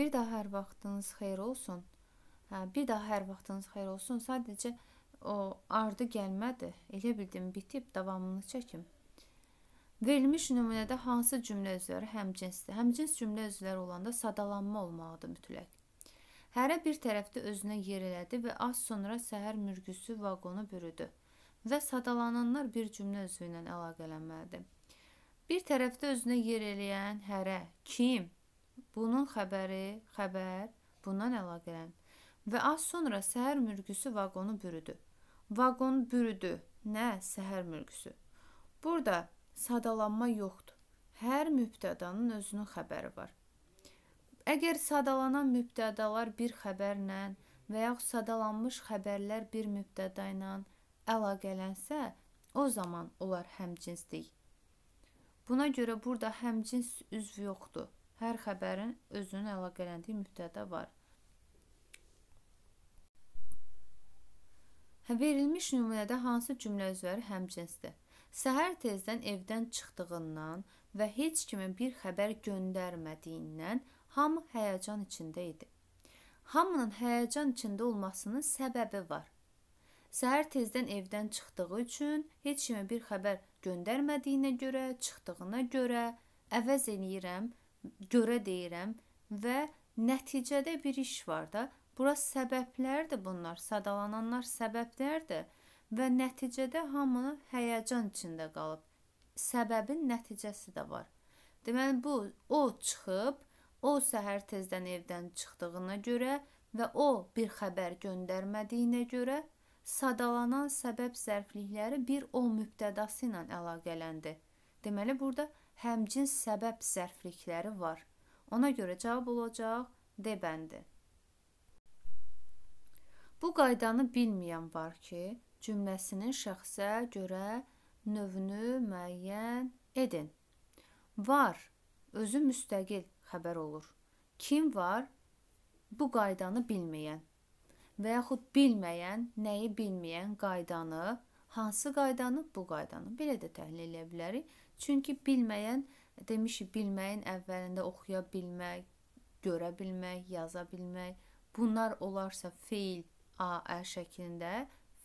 Bir daha hər vaxtınız xeyir olsun. Hə, bir daha hər vaxtınız xeyir olsun. Sadəcə o ardı gəlmədi. Elə bildim bitib, davamını çəkim. Verilmiş nümunədə hansı cümlə üzvləri həmcinsdir? Həmcins cümlə üzvləri olanda sadalanma olmalıdır mütləq. Hərə bir tərəfdə özünə yer elədi və az sonra səhər mürgüsü vaqonu bürüdü və sadalananlar bir cümlə üzvü ilə əlaqələnməlidir. Bir tərəfdə özünə yer eləyən hərə kim? Bunun xəbəri, xəbər bundan əlaqələn və az sonra səhər mürgüsü vaqonu bürüdü. Vaqon bürüdü. Nə? Səhər mürgüsü. Burada sadalanma yoxdur. Hər mübtədanın özünün xəbəri var. Əgər sadalanan mübtədalar bir xəbərlə və yaxud sadalanmış xəbərlər bir mübtəda ilə əlaqələnsə, o zaman onlar həmcinslik. Buna görə burada həmcins üzv yoxdur. Hər xəbərin özünün əlaqələndiyi müddədə var. Verilmiş nümunədə hansı cümlə üzvləri həmcinsdir? Səhər tezdən evdən çıxdığından və heç kimin bir xəbər göndərmədiyindən hamı həyəcan içində idi. Hamının həyəcan içində olmasının səbəbi var. Səhər tezdən evdən çıxdığı üçün heç kimə bir xəbər göndərmədiyinə görə, çıxdığına görə əvəz eləyirəm görə deyirəm və nəticədə bir iş var da. Bura səbəblərdir bunlar, sadalananlar səbəblərdir və nəticədə hamı həyəcan içində qalıb. Səbəbin nəticəsi də var. Deməli bu o çıxıb, o səhər tezdən evdən çıxdığına görə və o bir xəbər göndərmədiyinə görə sadalanan səbəb zərflikləri bir o mübtədası ilə əlaqələndi. Deməli burada həmcins səbəb zərflikləri var. Ona görə cavab olacaq D bəndi. Bu qaydanı bilməyən var ki, cümləsinin şəxsə görə növünü müəyyən edin. Var özü müstəqil xəbər olur. Kim var bu qaydanı bilməyən və yaxud bilməyən, nəyi bilməyən qaydanı, hansı qaydanı, bu qaydanı belə də təhlil edə bilərik. Çünki bilməyən demişik, bilməyin əvvəlində oxuya bilmək, görə bilmək, yaza bilmək. Bunlar olarsa feil Aə şəklində,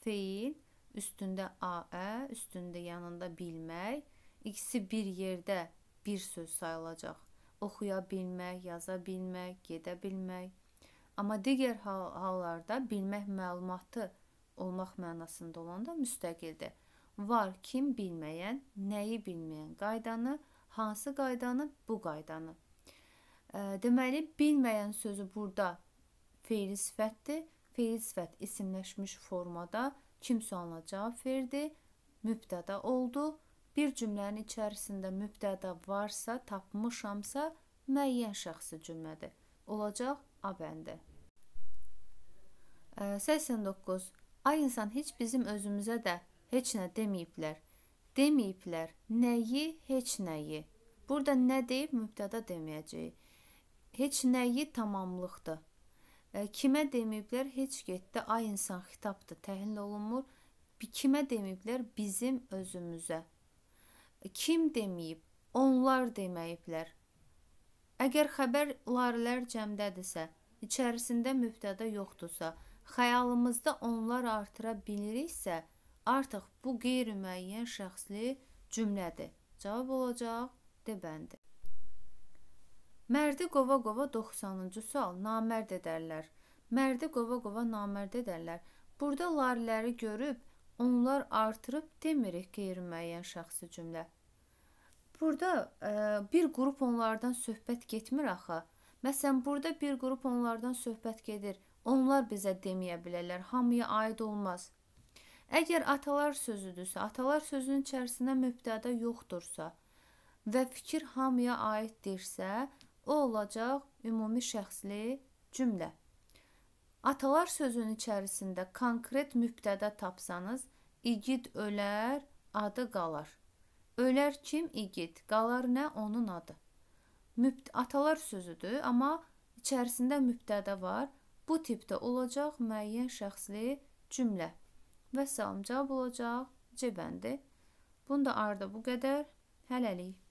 feil üstündə Aə, üstündə yanında bilmək, ikisi bir yerdə bir söz sayılacaq. Oxuya bilmək, yaza bilmək, gedə bilmək. Amma digər hal hallarda bilmək məlumatı olmaq mənasında olanda müstəqildir. Var kim bilməyən, nəyi bilməyən qaydanı, hansı qaydanı? Bu qaydanı. Deməli, bilməyən sözü burada feil sifətdir. Feil sifət isimləşmiş formada kimsə ona cavab verdi, mübtəda oldu. Bir cümlənin içərisində mübtəda varsa, tapmışamsa, müəyyən şəxsi cümlədir. Olacaq A bəndi. 89. Ay insan heç bizim özümüzə də heç nə deməyiblər. Deməyiblər nəyi, heç nəyi. Burada nə deyib mübtəda deməyəcək. Heç nəyi tamamlıqdır. E, kimə deməyiblər heç getdi, ay insan xitabdır, təhlil olunmur. Kimə deməyiblər bizim özümüzə. E, kim deməyib? Onlar deməyiblər. Əgər xəbər larilər cəmdədirsə, içərisində mübtəda yoxdursa, xəyalımızda onlar artıra biliriksə, Artıq bu qeyri-müəyyən şəxsli cümlədir. Cavab olacaq D bəndi. Mərdi qova-qova 90-cı sual. Namərd edərlər. Mərdi qova-qova namərd edərlər. Burada lariləri görüb onlar artırıb demirik qeyri-müəyyən şəxsi cümlə. Burada ə, e, bir qrup onlardan söhbət getmir axı. Məsələn, burada bir qrup onlardan söhbət gedir. Onlar bizə deməyə bilərlər, hamıya aid olmaz. Əgər atalar sözüdürsə, atalar sözünün içərisində mübtəda yoxdursa və fikir hamıya aiddirsə, o olacaq ümumi şəxsli cümlə. Atalar sözünün içərisində konkret mübtəda tapsanız, igid ölər, adı qalar. Ölər kim? İgid. Qalar nə? Onun adı. Mübt atalar sözüdür, amma içərisində mübtəda var. Bu tipdə olacaq müəyyən şəxsli cümlə. Və salam cavab olacaq C bəndi. Bunda arda bu qədər. Hələlik.